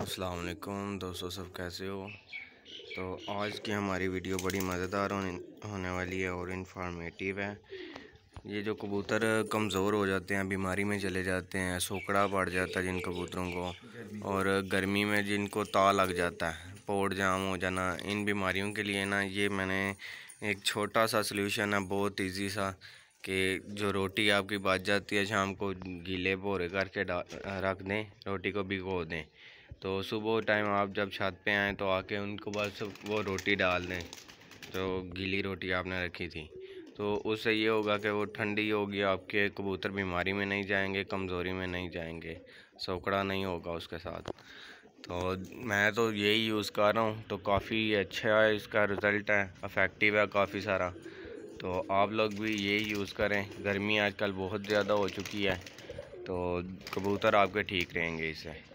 अस्सलाम वालेकुम दोस्तों सब कैसे हो तो आज की हमारी वीडियो बड़ी मज़ेदार होने वाली है और इन्फॉर्मेटिव है ये जो कबूतर कमज़ोर हो जाते हैं बीमारी में चले जाते हैं सोकड़ा पड़ जाता है जिन कबूतरों को और गर्मी में जिनको ता लग जाता है पोड़ जाम हो जाना इन बीमारियों के लिए ना ये मैंने एक छोटा सा सोल्यूशन है बहुत ईजी सा कि जो रोटी आपकी बच जाती है शाम को गीले भोरे करके रख दें रोटी को भिगो दें तो सुबह टाइम आप जब छत पे आएँ तो आके उनको बस वो रोटी डाल दें जो गीली रोटी आपने रखी थी तो उससे ये होगा कि वो ठंडी होगी आपके कबूतर बीमारी में नहीं जाएंगे कमज़ोरी में नहीं जाएंगे सौकड़ा नहीं होगा उसके साथ तो मैं तो यही यूज़ कर रहा हूँ तो काफ़ी अच्छा है इसका रिज़ल्ट है अफेक्टिव है काफ़ी सारा तो आप लोग भी यही यूज़ करें गर्मी आजकल बहुत ज़्यादा हो चुकी है तो कबूतर आपके ठीक रहेंगे इससे